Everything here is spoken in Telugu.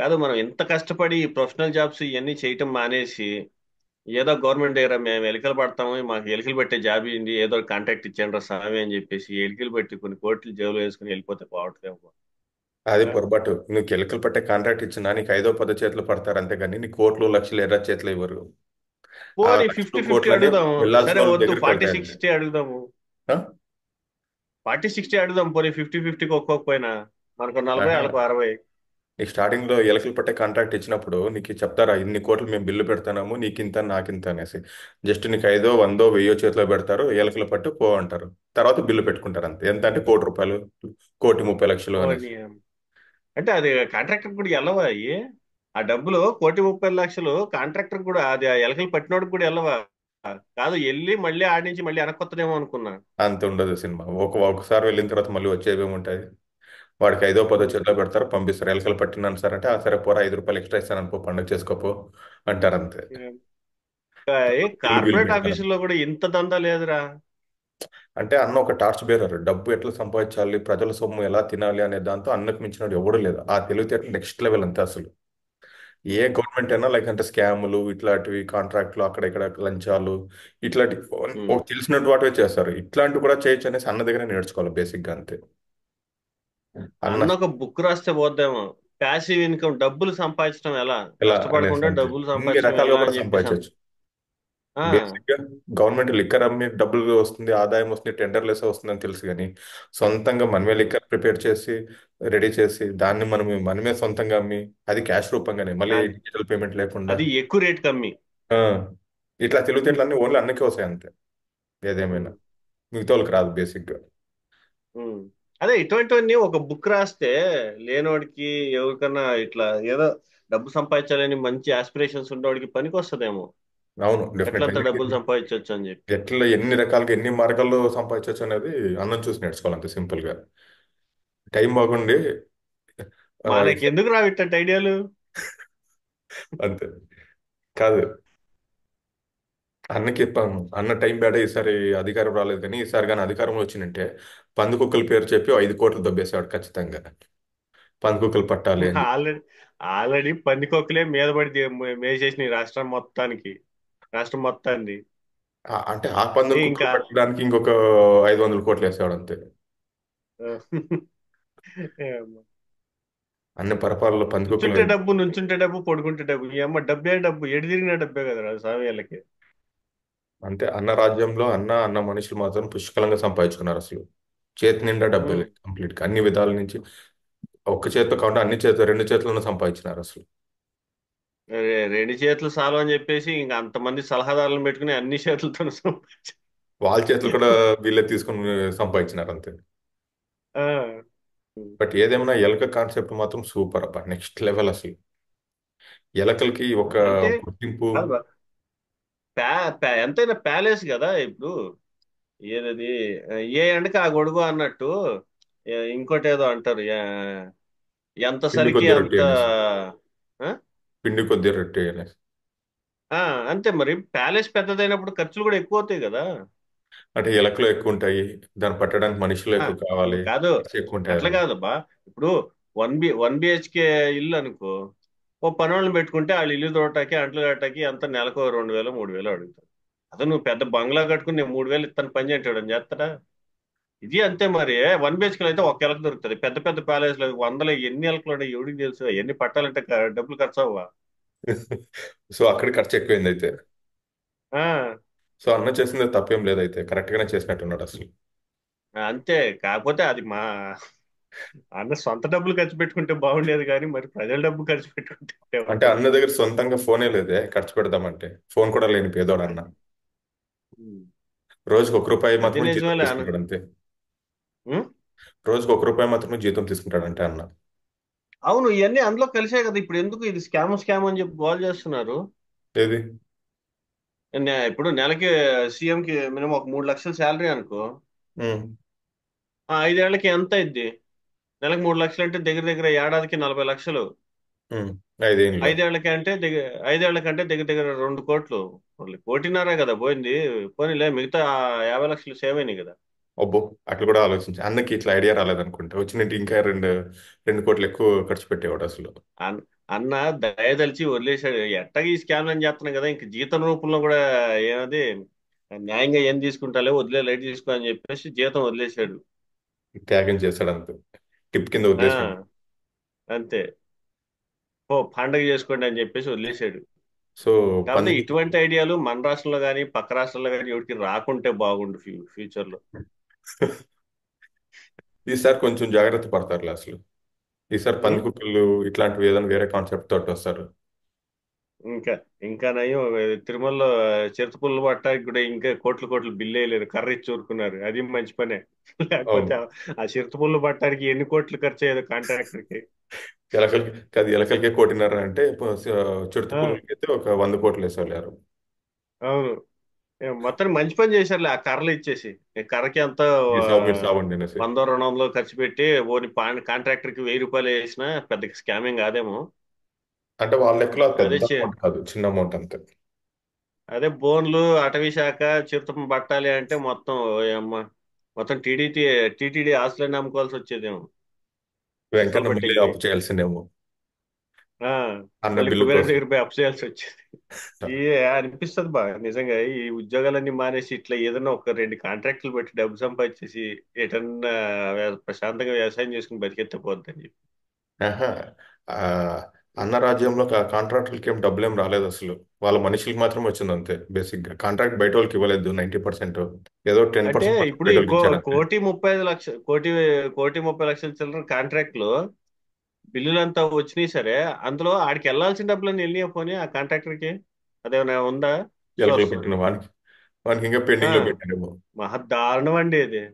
కాదు మనం ఎంత కష్టపడి ప్రొఫెషనల్ జాబ్స్ ఇవన్నీ చేయటం మానేసి ఏదో గవర్నమెంట్ దగ్గర మేము ఎలికలు పడతాము మాకు ఎలికలు పెట్టే జాబ్ ఏంటి ఏదో కాంటాక్ట్ ఇచ్చాను రా స్వామి అని చెప్పేసి ఎలికలు పెట్టి కొన్ని కోట్లు జేబులు వేసుకుని వెళ్ళిపోతే బాగుంటుందేమో అది పొరపాటు నువ్వు కెలికలు పట్టే కాంట్రాక్ట్ ఇచ్చినా నీకు ఐదో పదో చేతులు పడతారు అంతే కానీ నీ కోట్లు లక్షలు ఎర్ర చేతులు ఇవ్వరు ఫిఫ్టీ ఫిఫ్టీ ఫార్టీ సిక్స్టీ అడుగుదాము ఫార్టీ సిక్స్టీ అడుగుదాం పోనీ ఫిఫ్టీ ఫిఫ్టీకి ఒక్కొక్క పోయినా మనకు నలభై అరవై నీకు స్టార్టింగ్లో ఎలకలు పట్టే కాంట్రాక్ట్ ఇచ్చినప్పుడు నీకు చెప్తారా ఇన్ని కోట్లు మేము బిల్లు పెడతాము నీకు నాకు నాకింత అనేసి జస్ట్ నీకు ఐదో వందో వెయ్యో చేతిలో పెడతారు ఎలకలు పట్టు పో అంటారు తర్వాత బిల్లు పెట్టుకుంటారు అంతే ఎంత అంటే కోటి రూపాయలు కోటి ముప్పై లక్షలు అనేసి అంటే అది కాంట్రాక్టర్ కూడా వెళ్ళవా అయ్యి ఆ డబ్బులు కోటి ముప్పై లక్షలు కాంట్రాక్టర్ కూడా అది ఎలకలు పట్టినోడు కూడా వెళ్ళవా కాదు వెళ్ళి మళ్ళీ ఆడించి మళ్ళీ వెనక్కొత్తనేమో అనుకున్నా అంత ఉండదు సినిమా ఒక ఒకసారి వెళ్ళిన తర్వాత మళ్ళీ వచ్చేవేమి ఉంటాయి వాడికి ఐదో పదో చేతిలో పెడతారు పంపిస్తారు ఎలకలు పట్టినాను సార్ అంటే ఆ సరే పోరా ఐదు రూపాయలు ఎక్స్ట్రా ఇస్తాను అనుకో పండుగ చేసుకోపో అంటారు అంతే కార్పొరేట్ లో కూడా ఇంత దందా లేదురా అంటే అన్న ఒక టార్చ్ బేరర్ డబ్బు ఎట్లా సంపాదించాలి ప్రజల సొమ్ము ఎలా తినాలి అనే దాంతో అన్నకు మించిన ఎవడు లేదు ఆ తెలివితేటలు నెక్స్ట్ లెవెల్ అంతే అసలు ఏ గవర్నమెంట్ అయినా లైక్ అంటే స్కాములు ఇట్లాంటివి కాంట్రాక్ట్లు అక్కడ ఇక్కడ లంచాలు ఇట్లాంటి తెలిసినట్టు వాటివే చేస్తారు ఇట్లాంటివి కూడా చేయొచ్చు అనేసి అన్న దగ్గర నేర్చుకోవాలి బేసిక్ గా అంతే అన్న ఒక బుక్ రాస్తే పోద్దేమో ప్యాసివ్ ఇన్కమ్ డబ్బులు సంపాదించడం ఎలా ఇలా కష్టపడకుండా డబ్బులు ఇన్ని సంపాదించడం రకాలుగా ఎలా చెప్పేసి సంపాదించవచ్చు గవర్నమెంట్ లిక్కర్ అమ్మి డబ్బులు వస్తుంది ఆదాయం వస్తుంది టెండర్లెస్ వస్తుంది అని తెలుసు కానీ సొంతంగా మనమే లిక్కర్ ప్రిపేర్ చేసి రెడీ చేసి దాన్ని మనం మనమే సొంతంగా అమ్మి అది క్యాష్ రూపంగానే మళ్ళీ డిజిటల్ పేమెంట్ లేకుండా అది ఎక్కువ రేట్ కమ్మి ఇట్లా తెలివితేటలు అన్ని ఓన్లీ అన్నకే వస్తాయి అంతే ఏదేమైనా మిగతా వాళ్ళకి రాదు బేసిక్ గా అదే ఇటువంటివన్నీ ఒక బుక్ రాస్తే లేనివాడికి ఎవరికన్నా ఇట్లా ఏదో డబ్బు సంపాదించాలని మంచి ఆస్పిరేషన్స్ ఉండేవాడికి పనికి వస్తుందేమో అవును ఎట్లా డబ్బులు సంపాదించవచ్చు అని చెప్పి ఎట్లా ఎన్ని రకాలుగా ఎన్ని మార్గాల్లో సంపాదించవచ్చు అనేది అన్నం చూసి నేర్చుకోవాలి అంతే సింపుల్ గా టైం బాగుండి మనకి ఎందుకు రావు ఐడియాలు అంతే కాదు అన్నకి చెప్పాను అన్న టైం బేడ ఈసారి అధికారం రాలేదు కానీ ఈసారి కానీ అధికారంలో వచ్చినంటే కుక్కల పేరు చెప్పి ఐదు కోట్లు దొబ్బేశాడు ఖచ్చితంగా పంది కుక్కలు పట్టాలి ఆల్రెడీ ఆల్రెడీ పంది కుక్కలే మీద పడి మేసేసిన రాష్ట్రం మొత్తానికి రాష్ట్రం మొత్తాన్ని అంటే ఆ పంది ఇంకా పట్టడానికి ఇంకొక ఐదు వందల కోట్లు వేసాడు అంతే అన్ని పరపాలలో పందికొక్కులు కుక్కలు డబ్బు నుంచుంటే డబ్బు పడుకుంటే డబ్బు ఏమో డబ్బే డబ్బు ఎటు తిరిగిన డబ్బే కదా స్వామి వీళ్ళకి అంటే అన్న రాజ్యంలో అన్న అన్న మనుషులు మాత్రం పుష్కలంగా సంపాదించుకున్నారు అసలు చేతి నిండా డబ్బులు కంప్లీట్ గా అన్ని విధాల నుంచి ఒక్క చేతితో కాకుండా అన్ని చేతులు రెండు చేతులను సంపాదించినారు అసలు రెండు చేతులు చాలు అని చెప్పేసి ఇంకా అంతమంది సలహాదారులను పెట్టుకుని అన్ని చేతులతో వాళ్ళ చేతులు కూడా వీళ్ళే తీసుకుని సంపాదించినారు అంతే బట్ ఏదేమైనా ఎలక కాన్సెప్ట్ మాత్రం సూపర్ అబ్బా నెక్స్ట్ లెవెల్ అసలు ఎలకలకి ఒక గుర్తింపు ఎంతైనా ప్యాలెస్ కదా ఇప్పుడు ఏదది ఏ ఎండకి ఆ గొడుగు అన్నట్టు ఇంకోటి ఏదో అంటారు ఎంత సరికి అంత ఆ? పిండి కొద్ది రొట్టె ఆ, అంతే మరి ప్యాలెస్ పెద్దదైనప్పుడు ఖర్చులు కూడా ఎక్కువ అవుతాయి కదా అంటే ఎలకలు ఎక్కువ ఉంటాయి దాన్ని పట్టడానికి మనుషులు ఎక్కువ కావాలి కాదు ఎక్కువ ఉంటాయి అట్లా కాదబ్బా ఇప్పుడు వన్ బి వన్ బిహెచ్కే ఇల్లు అనుకో ఓ పని వాళ్ళని పెట్టుకుంటే వాళ్ళు ఇల్లు తోటకి అంట్లు కట్టకి అంత నెలకు రెండు వేలు మూడు వేలు అడుగుతారు అదే నువ్వు పెద్ద బంగ్లా కట్టుకుని నేను మూడు వేలు ఇస్తాను పని చేసేవాడు అని చేస్తాడా ఇది అంతే మరి వన్ బిహెచ్కే అయితే ఒక ఎలక దొరుకుతుంది పెద్ద పెద్ద ప్యాలెస్లు వందల ఎన్ని ఎలకలు ఉన్నాయి ఎవడికి తెలుసు ఎన్ని పట్టాలంటే డబ్బులు ఖర్చు అవ్వా సో అక్కడ ఖర్చు ఎక్కువైంది అయితే సో అన్న చేసింది తప్పేం లేదు అయితే కరెక్ట్ గానే చేసినట్టున్నాడు అసలు అంతే కాకపోతే అది మా అన్న సొంత డబ్బులు ఖర్చు పెట్టుకుంటే బాగుండేది కానీ మరి ప్రజల డబ్బు ఖర్చు పెట్టుకుంటే అంటే అన్న దగ్గర సొంతంగా ఫోనే లేదే ఖర్చు పెడదామంటే ఫోన్ కూడా లేని పేదోడు అన్న రోజుకు ఒక రూపాయి అది మాత్రమే జీతం నిజమేలే అన్న తీసుకుంటాడు అంతే రోజుకు ఒక రూపాయి మాత్రమే జీతం తీసుకుంటాడు అంటే అన్న అవును ఇవన్నీ అందులో కలిసే కదా ఇప్పుడు ఎందుకు ఇది స్కామ్ స్కామ్ అని చెప్పి గోల్ చేస్తున్నారు ఏది ఇప్పుడు నెలకి సీఎం కి మినిమం ఒక మూడు లక్షల శాలరీ అనుకో ఐదేళ్లకి ఎంత అయింది నెలకు మూడు లక్షలు అంటే దగ్గర దగ్గర ఏడాదికి నలభై లక్షలు ఐదేళ్ళకి ఐదేళ్లకి అంటే దగ్గర ఐదేళ్ల కంటే దగ్గర దగ్గర రెండు కోట్లు ఓన్లీ కదా పోయింది పోనీలే మిగతా యాభై లక్షలు సేవ్ అయినాయి కదా అబ్బో అట్లా కూడా ఆలోచించి అన్నకి ఇట్లా ఐడియా రాలేదనుకుంటా వచ్చినట్టు ఇంకా రెండు రెండు కోట్లు ఎక్కువ ఖర్చు పెట్టేవాడు అసలు అన్న దయదలిచి వదిలేసాడు ఎట్టగా ఈ స్కామ్ అని చేస్తున్నాం కదా ఇంక జీతం రూపంలో కూడా ఏమది న్యాయంగా ఏం తీసుకుంటాలే వదిలే లైట్ తీసుకో అని చెప్పేసి జీతం వదిలేశాడు త్యాగం చేశాడు అంతే టిప్ కింద అంతే ఓ పండగ చేసుకోండి అని చెప్పేసి వదిలేశాడు సో కాబట్టి ఇటువంటి ఐడియాలు మన రాష్ట్రంలో కానీ పక్క రాష్ట్రంలో కానీ ఎవరికి రాకుంటే బాగుండు ఫ్యూ లో ఈసారి కొంచెం జాగ్రత్త పడతారు అసలు ఈసారి పందికొక్కులు ఇట్లాంటివి ఏదైనా వేరే కాన్సెప్ట్ తోటి వస్తారు ఇంకా ఇంకా నయం తిరుమలలో చిరుత పుల్లలు పట్టడానికి కూడా ఇంకా కోట్లు కోట్లు బిల్లు వేయలేదు కర్ర ఇచ్చి ఊరుకున్నారు అది మంచి పనే లేకపోతే ఆ చిరుత పట్టడానికి ఎన్ని కోట్లు ఖర్చు అయ్యేది కాంట్రాక్టర్కి కి అది ఎలకలకే కోటిన్నర అంటే చిరుత అయితే ఒక వంద కోట్లు వేసేవాళ్ళు అవును మొత్తం మంచి పని చేశారు ఆ కర్రలు ఇచ్చేసి కర్రకి ఎంత వంద రెండు వందలు ఖర్చు పెట్టి ఓని కాంట్రాక్టర్ కి వెయ్యి రూపాయలు వేసినా పెద్ద స్కామింగ్ కాదేమో అంటే వాళ్ళ లెక్కలో అది పెద్ద అమౌంట్ కాదు చిన్న అమౌంట్ అంతే అదే బోన్లు అటవీ శాఖ చిరుతపులు పట్టాలి అంటే మొత్తం ఓయమ్మ మొత్తం టీడీటీ టీటీడీ ఆస్తులన్నీ అమ్ముకోవాల్సి వచ్చేదేమో వెంకన్న మళ్ళీ అప్పు చేయాల్సిందేమో అన్న బిల్లు కుబేర దగ్గర పోయి అప్పు చేయాల్సి వచ్చేది అనిపిస్తుంది బా నిజంగా ఈ ఉద్యోగాలన్నీ మానేసి ఇట్లా ఏదైనా ఒక రెండు కాంట్రాక్టులు పెట్టి డబ్బు సంపాదించేసి ఎటన్నా ప్రశాంతంగా వ్యవసాయం చేసుకుని బతికెత్తే పోద్దని చెప్పి అన్న రాజ్యంలో కాంట్రాక్టులకి ఏం డబ్బులు ఏం రాలేదు అసలు వాళ్ళ మనుషులకి మాత్రం వచ్చింది అంతే బేసిక్ గా కాంట్రాక్ట్ బయట వాళ్ళకి ఇవ్వలేదు నైన్టీ పర్సెంట్ ఏదో టెన్ పర్సెంట్ ఇప్పుడు కోటి ముప్పై ఐదు లక్ష కోటి కోటి ముప్పై లక్షల చిల్లర కాంట్రాక్ట్ లో బిల్లులు అంతా వచ్చినాయి సరే అందులో ఆడికి వెళ్ళాల్సిన అని వెళ్ళి పోనీ ఆ కాంట్రాక్టర్ కి అదేమైనా ఉందా వానికి వానికి ఇంకా పెండింగ్ లో ఆ మహా దారుణం అండి ఇది